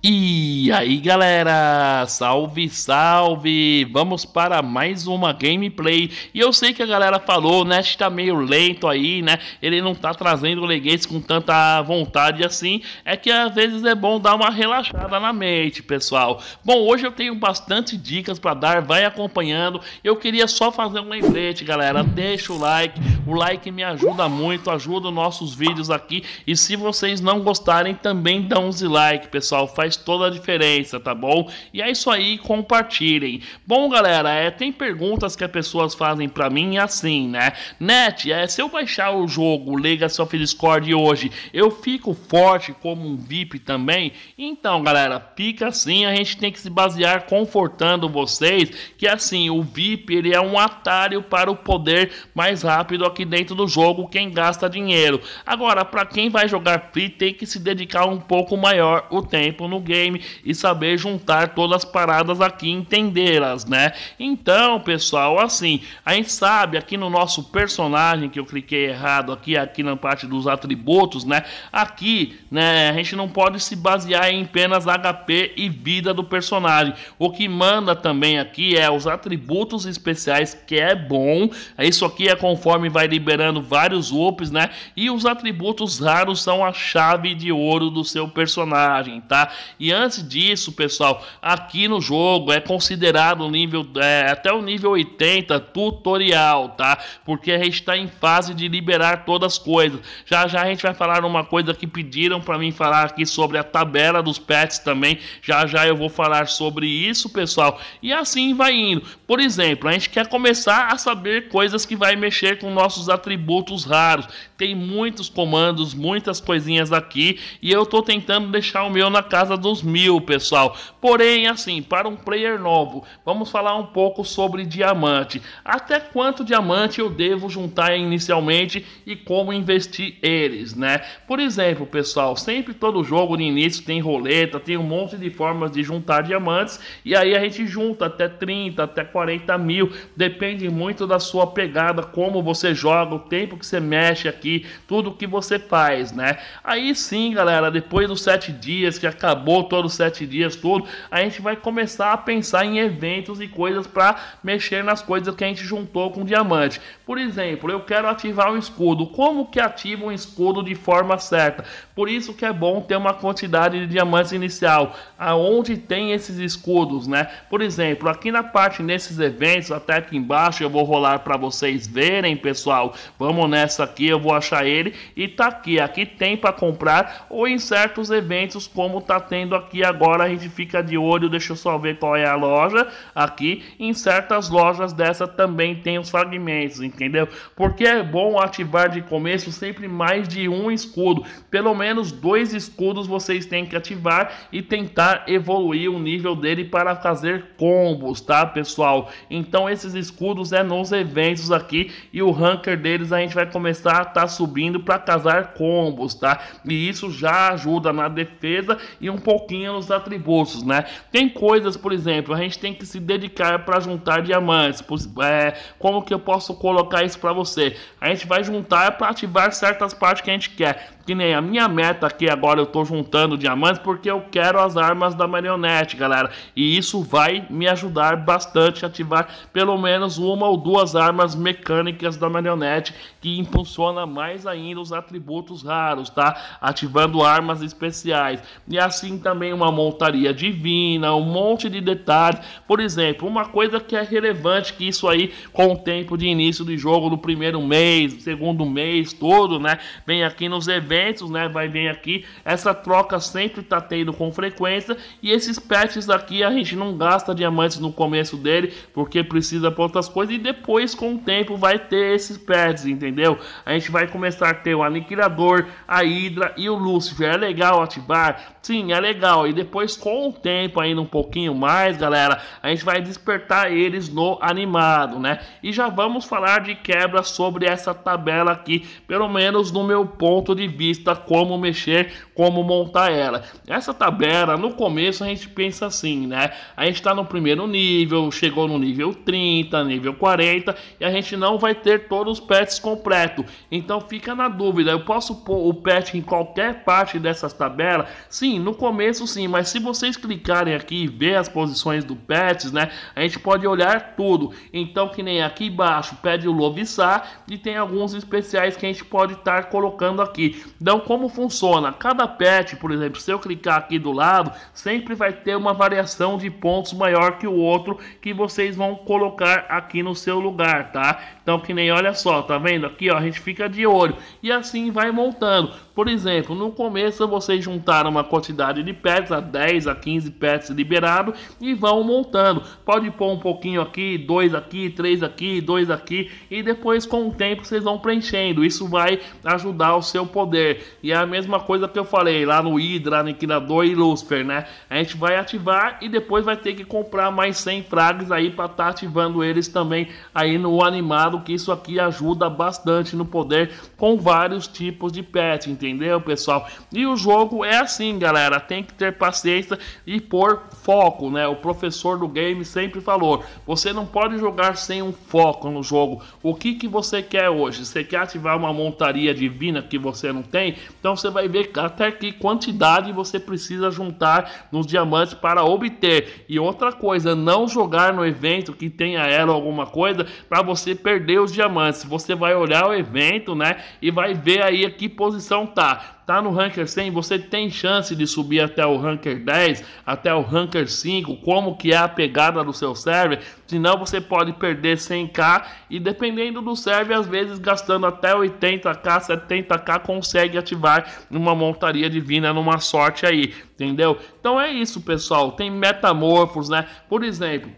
E aí galera, salve, salve! Vamos para mais uma gameplay. E eu sei que a galera falou, né? Está meio lento aí, né? Ele não tá trazendo leguês com tanta vontade assim. É que às vezes é bom dar uma relaxada na mente, pessoal. Bom, hoje eu tenho bastante dicas para dar, vai acompanhando. Eu queria só fazer um lembrete, galera. Deixa o like, o like me ajuda muito, ajuda os nossos vídeos aqui. E se vocês não gostarem, também dá um like, pessoal. Faz faz toda a diferença, tá bom? E é isso aí, compartilhem. Bom, galera, é, tem perguntas que as pessoas fazem para mim assim, né? Net, é, se eu baixar o jogo Legacy of Discord hoje, eu fico forte como um VIP também? Então, galera, fica assim, a gente tem que se basear confortando vocês, que assim, o VIP ele é um atalho para o poder mais rápido aqui dentro do jogo, quem gasta dinheiro. Agora, para quem vai jogar free, tem que se dedicar um pouco maior o tempo no no game e saber juntar todas as paradas aqui, entendê-las, né? Então, pessoal, assim, a gente sabe aqui no nosso personagem que eu cliquei errado aqui, aqui na parte dos atributos, né? Aqui, né, a gente não pode se basear em apenas HP e vida do personagem. O que manda também aqui é os atributos especiais, que é bom. Isso aqui é conforme vai liberando vários ups, né? E os atributos raros são a chave de ouro do seu personagem, tá? E antes disso, pessoal, aqui no jogo é considerado nível é, até o nível 80 tutorial, tá? Porque a gente está em fase de liberar todas as coisas. Já já a gente vai falar uma coisa que pediram para mim falar aqui sobre a tabela dos pets também. Já já eu vou falar sobre isso, pessoal. E assim vai indo. Por exemplo, a gente quer começar a saber coisas que vai mexer com nossos atributos raros. Tem muitos comandos, muitas coisinhas aqui e eu tô tentando deixar o meu na casa dos mil, pessoal. Porém, assim, para um player novo, vamos falar um pouco sobre diamante. Até quanto diamante eu devo juntar inicialmente e como investir eles, né? Por exemplo, pessoal, sempre todo jogo de início tem roleta, tem um monte de formas de juntar diamantes e aí a gente junta até 30, até 40 mil, depende muito da sua pegada, como você joga, o tempo que você mexe aqui, tudo que você faz, né? Aí sim, galera, depois dos sete dias que acabou acabou todos os sete dias, tudo, a gente vai começar a pensar em eventos e coisas para mexer nas coisas que a gente juntou com diamante. Por exemplo, eu quero ativar um escudo. Como que ativa um escudo de forma certa? Por isso que é bom ter uma quantidade de diamantes inicial. Aonde tem esses escudos, né? Por exemplo, aqui na parte nesses eventos, até aqui embaixo, eu vou rolar para vocês verem, pessoal. Vamos nessa aqui, eu vou achar ele e tá aqui. Aqui tem para comprar ou em certos eventos como tá tendo aqui agora, a gente fica de olho, deixa eu só ver qual é a loja aqui. Em certas lojas dessa também tem os fragmentos, entendeu? Porque é bom ativar de começo sempre mais de um escudo. Pelo menos dois escudos vocês têm que ativar e tentar evoluir o nível dele para fazer combos, tá pessoal? Então esses escudos é nos eventos aqui e o ranker deles a gente vai começar a tá subindo para casar combos, tá? E isso já ajuda na defesa e um pouquinho nos atributos, né? Tem coisas, por exemplo, a gente tem que se dedicar para juntar diamantes. É, como que eu posso colocar isso para você? A gente vai juntar para ativar certas partes que a gente quer. Que nem a minha meta aqui agora eu tô juntando diamantes porque eu quero as armas da marionete, galera. E isso vai me ajudar bastante a ativar pelo menos uma ou duas armas mecânicas da marionete que impulsiona mais ainda os atributos raros, tá? Ativando armas especiais. E assim também uma montaria divina, um monte de detalhes. Por exemplo, uma coisa que é relevante que isso aí com o tempo de início do jogo do primeiro mês, segundo mês, todo, né? Vem aqui nos eventos né? Vai vir aqui. Essa troca sempre tá tendo com frequência. E esses patches aqui a gente não gasta diamantes no começo dele, porque precisa para outras coisas. E depois, com o tempo, vai ter esses patches, entendeu? A gente vai começar a ter o Aniquilador, a hidra e o Lúcifer. É legal ativar? Sim, é legal. E depois, com o tempo, ainda um pouquinho mais, galera, a gente vai despertar eles no animado, né? E já vamos falar de quebra sobre essa tabela aqui, pelo menos no meu ponto de vista como mexer, como montar ela. Essa tabela, no começo a gente pensa assim, né? A gente está no primeiro nível, chegou no nível 30, nível 40 e a gente não vai ter todos os pets completos. Então fica na dúvida, eu posso pôr o pet em qualquer parte dessas tabelas? Sim, no começo sim, mas se vocês clicarem aqui e ver as posições do pets, né? A gente pode olhar tudo. Então que nem aqui embaixo, pede o Lobissar e tem alguns especiais que a gente pode estar tá colocando aqui. Então, como funciona? Cada patch, por exemplo, se eu clicar aqui do lado, sempre vai ter uma variação de pontos maior que o outro que vocês vão colocar aqui no seu lugar, tá? Então, que nem olha só, tá vendo aqui, ó, a gente fica de olho e assim vai montando. Por exemplo, no começo vocês juntaram uma quantidade de pets, a 10 a 15 pets liberado e vão montando. Pode pôr um pouquinho aqui, dois aqui, três aqui, dois aqui e depois com o tempo vocês vão preenchendo. Isso vai ajudar o seu poder. E é a mesma coisa que eu falei lá no Hydra, Aniquilador e Lucifer, né? A gente vai ativar e depois vai ter que comprar mais 100 frags aí para estar tá ativando eles também aí no animado, que isso aqui ajuda bastante no poder com vários tipos de pets, entendeu? entendeu, pessoal? E o jogo é assim, galera, tem que ter paciência e pôr foco, né? O professor do game sempre falou, você não pode jogar sem um foco no jogo. O que, que você quer hoje? Você quer ativar uma montaria divina que você não tem? Então você vai ver até que quantidade você precisa juntar nos diamantes para obter. E outra coisa, não jogar no evento que tenha ela alguma coisa para você perder os diamantes. Você vai olhar o evento, né? E vai ver aí a que posição tá tá, tá no ranker 100, você tem chance de subir até o ranker 10, até o ranker 5, como que é a pegada do seu server, senão você pode perder 100k e dependendo do server, às vezes gastando até 80k, 70k consegue ativar uma montaria divina numa sorte aí, entendeu? Então é isso, pessoal, tem metamorfos, né? Por exemplo,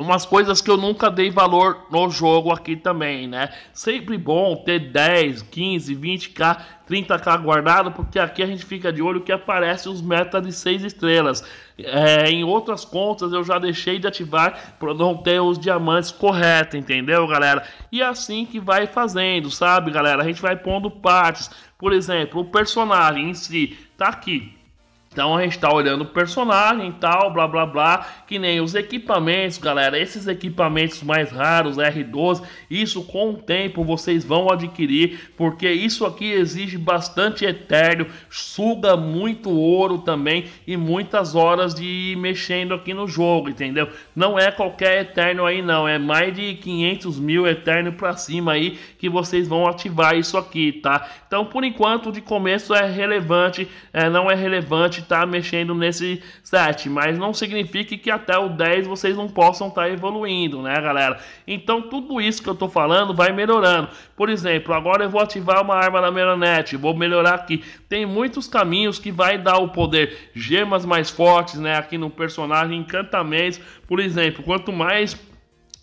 umas coisas que eu nunca dei valor no jogo aqui também, né? Sempre bom ter 10, 15, 20k, 30k guardado, porque aqui a gente fica de olho que aparece os metas de 6 estrelas. É, em outras contas eu já deixei de ativar para não ter os diamantes corretos, entendeu, galera? E é assim que vai fazendo, sabe, galera? A gente vai pondo partes. Por exemplo, o personagem em si tá aqui então a gente está olhando o personagem e tal, blá blá blá, que nem os equipamentos, galera. Esses equipamentos mais raros, R12, isso com o tempo vocês vão adquirir, porque isso aqui exige bastante etéreo, suga muito ouro também e muitas horas de mexendo aqui no jogo, entendeu? Não é qualquer eterno aí não, é mais de 500 mil eterno para cima aí que vocês vão ativar isso aqui, tá? Então por enquanto de começo é relevante, é, não é relevante pode estar tá mexendo nesse set, mas não significa que até o 10 vocês não possam estar tá evoluindo, né, galera? Então tudo isso que eu tô falando vai melhorando. Por exemplo, agora eu vou ativar uma arma na Meronete, vou melhorar aqui. Tem muitos caminhos que vai dar o poder, gemas mais fortes, né, aqui no personagem, encantamentos, por exemplo, quanto mais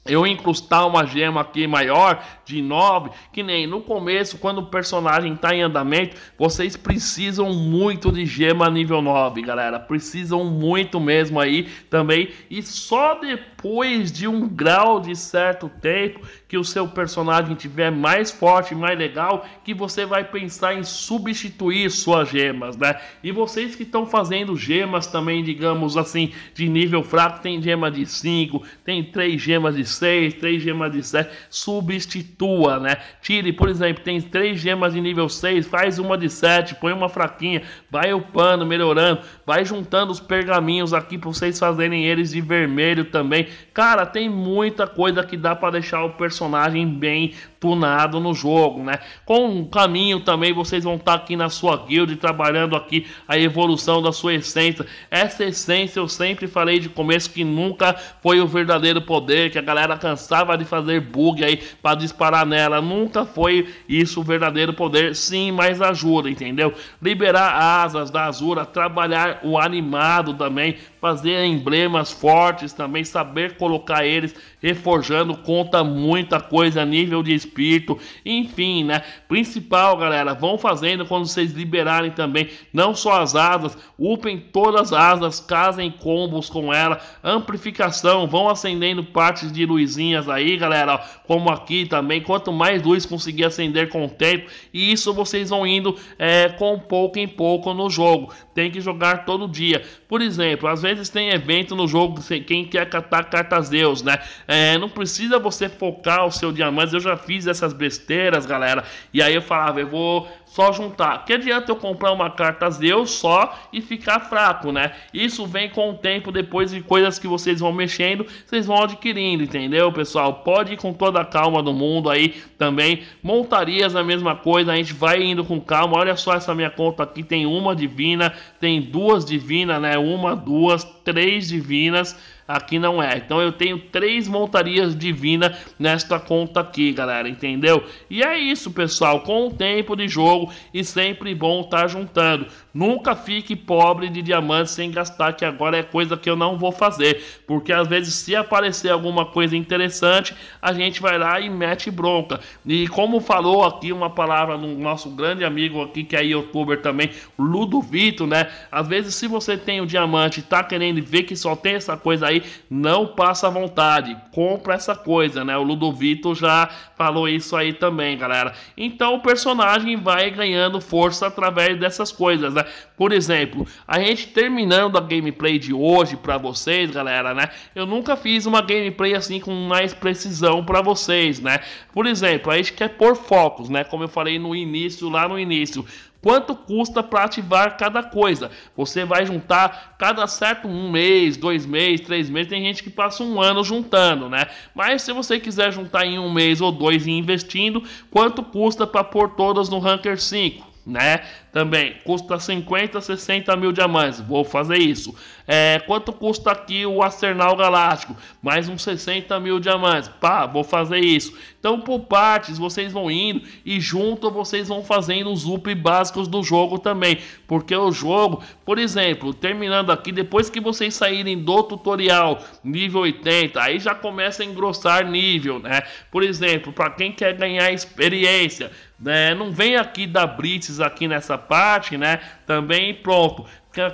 eu incrustar uma gema aqui maior de 9, que nem no começo, quando o personagem está em andamento, vocês precisam muito de gema nível 9, galera. Precisam muito mesmo aí também. E só depois depois de um grau de certo tempo que o seu personagem tiver mais forte, mais legal, que você vai pensar em substituir suas gemas, né? E vocês que estão fazendo gemas também, digamos assim, de nível fraco, tem gema de 5, tem 3 gemas de 6, 3 gemas de 7, substitua, né? Tire, por exemplo, tem 3 gemas de nível 6, faz uma de 7, põe uma fraquinha, vai upando, melhorando, vai juntando os pergaminhos aqui para vocês fazerem eles de vermelho também, Cara, tem muita coisa que dá para deixar o personagem bem tunado no jogo, né? Com um caminho também vocês vão estar tá aqui na sua guild trabalhando aqui a evolução da sua essência. Essa essência eu sempre falei de começo que nunca foi o verdadeiro poder, que a galera cansava de fazer bug aí para disparar nela. Nunca foi isso o verdadeiro poder. Sim, mas ajuda, entendeu? Liberar asas da Azura, trabalhar o animado também, fazer emblemas fortes também, saber colocar eles reforjando conta muita coisa a nível de espírito, enfim, né? Principal, galera, vão fazendo quando vocês liberarem também, não só as asas, upem todas as asas, casem combos com ela, amplificação, vão acendendo partes de luzinhas aí, galera, ó, como aqui também. Quanto mais luz conseguir acender com o tempo, e isso vocês vão indo é, com pouco em pouco no jogo. Tem que jogar todo dia. Por exemplo, às vezes tem evento no jogo, quem quer catar cartas Deus, né? É, não precisa você focar o seu diamante. Eu já fiz fiz essas besteiras, galera. E aí eu falava, eu vou só juntar. Que adianta eu comprar uma carta Zeus só e ficar fraco, né? Isso vem com o tempo depois de coisas que vocês vão mexendo, vocês vão adquirindo, entendeu, pessoal? Pode ir com toda a calma do mundo aí também. Montarias a mesma coisa, a gente vai indo com calma. Olha só essa minha conta aqui, tem uma divina, tem duas divinas, né? Uma, duas, três divinas aqui não é. Então eu tenho três montarias divinas nesta conta aqui, galera, entendeu? E é isso, pessoal. Com o tempo de jogo e sempre bom estar tá juntando. Nunca fique pobre de diamante sem gastar, que agora é coisa que eu não vou fazer. Porque às vezes, se aparecer alguma coisa interessante, a gente vai lá e mete bronca. E como falou aqui uma palavra no nosso grande amigo aqui, que é youtuber também, Ludovito, né? Às vezes, se você tem o diamante e tá querendo ver que só tem essa coisa aí, não passa vontade. Compra essa coisa, né? O Ludovito já falou isso aí também, galera. Então o personagem vai ganhando força através dessas coisas, né? Por exemplo, a gente terminando a gameplay de hoje para vocês, galera, né? Eu nunca fiz uma gameplay assim com mais precisão para vocês, né? Por exemplo, a gente quer pôr focos, né? Como eu falei no início, lá no início quanto custa para ativar cada coisa. Você vai juntar cada certo um mês, dois meses, três meses. Tem gente que passa um ano juntando, né? Mas se você quiser juntar em um mês ou dois e investindo, quanto custa para pôr todas no Ranker 5? Né? também. Custa 50, 60 mil diamantes. Vou fazer isso. É, quanto custa aqui o Arsenal Galáctico? Mais uns 60 mil diamantes. Pá, vou fazer isso. Então, por partes, vocês vão indo e junto vocês vão fazendo os up básicos do jogo também. Porque o jogo, por exemplo, terminando aqui, depois que vocês saírem do tutorial nível 80, aí já começa a engrossar nível, né? Por exemplo, para quem quer ganhar experiência, né? Não vem aqui da blitz aqui nessa parte, né? Também pronto.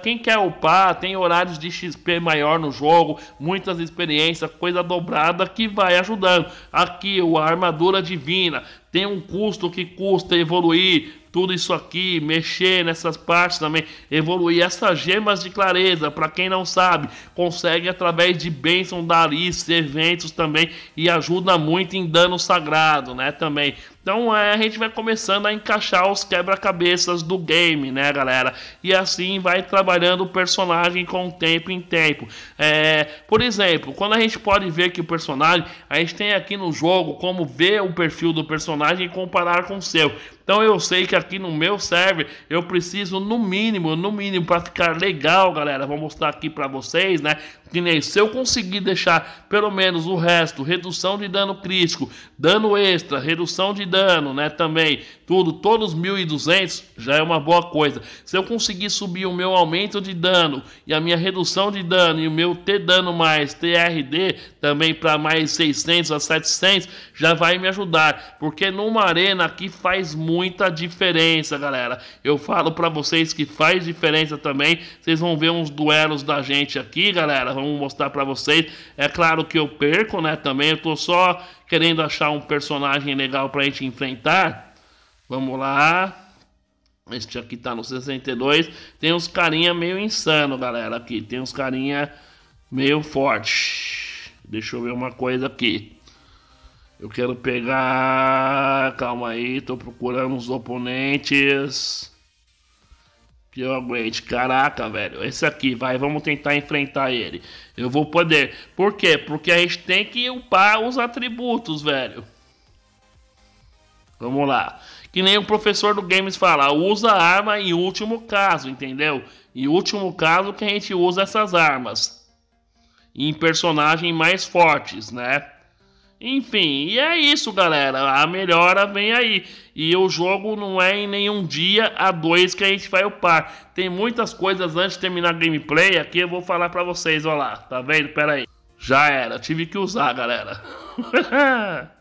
Quem quer upar, tem horários de XP maior no jogo, muitas experiências, coisa dobrada que vai ajudando. Aqui, a armadura divina tem um custo que custa evoluir, tudo isso aqui, mexer nessas partes também, evoluir essas gemas de clareza. Para quem não sabe, consegue através de bênção daris, eventos também e ajuda muito em dano sagrado, né? Também. Então é, a gente vai começando a encaixar os quebra-cabeças do game, né, galera? E assim vai trabalhando o personagem com tempo em tempo. É, por exemplo, quando a gente pode ver que o personagem, a gente tem aqui no jogo como ver o perfil do personagem e comparar com o seu. Então eu sei que a aqui no meu server, eu preciso no mínimo, no mínimo, para ficar legal, galera. Vou mostrar aqui para vocês, né? Que nem se eu conseguir deixar pelo menos o resto, redução de dano crítico, dano extra, redução de dano, né? Também, tudo, todos 1.200 já é uma boa coisa. Se eu conseguir subir o meu aumento de dano e a minha redução de dano e o meu T dano mais TRD também para mais 600 a 700, já vai me ajudar, porque numa arena aqui faz muita diferença diferença, galera. Eu falo para vocês que faz diferença também. Vocês vão ver uns duelos da gente aqui, galera. Vamos mostrar para vocês. É claro que eu perco, né? Também eu tô só querendo achar um personagem legal pra gente enfrentar. Vamos lá. Este aqui tá no 62. Tem uns carinha meio insano, galera. Aqui tem uns carinha meio forte. Deixa eu ver uma coisa aqui. Eu quero pegar. Calma aí, tô procurando uns oponentes. Que eu aguente. Caraca, velho. Esse aqui, vai. Vamos tentar enfrentar ele. Eu vou poder. Por quê? Porque a gente tem que upar os atributos, velho. Vamos lá. Que nem o professor do Games fala, usa arma em último caso, entendeu? Em último caso que a gente usa essas armas. Em personagens mais fortes, né? Enfim, e é isso, galera. A melhora vem aí. E o jogo não é em nenhum dia a dois que a gente vai upar. Tem muitas coisas antes de terminar a gameplay aqui. Eu vou falar pra vocês, Olha lá. Tá vendo? Pera aí. Já era. Tive que usar, galera.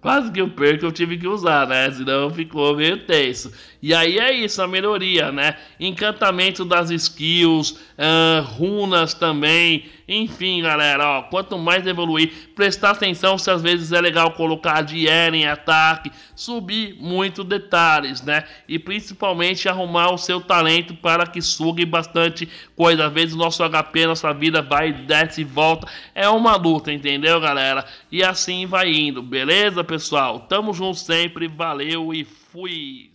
Quase que eu perco, eu tive que usar, né? Senão ficou meio tenso. E aí é isso, a melhoria, né? Encantamento das skills, uh, runas também. Enfim, galera, ó, quanto mais evoluir, prestar atenção se às vezes é legal colocar dinheiro em ataque, subir muito detalhes, né? E principalmente arrumar o seu talento para que sugue bastante coisa. Às vezes nosso HP, nossa vida vai, desce e volta. É uma luta, entendeu, galera? E assim vai indo, beleza, pessoal? Tamo junto sempre, valeu e fui!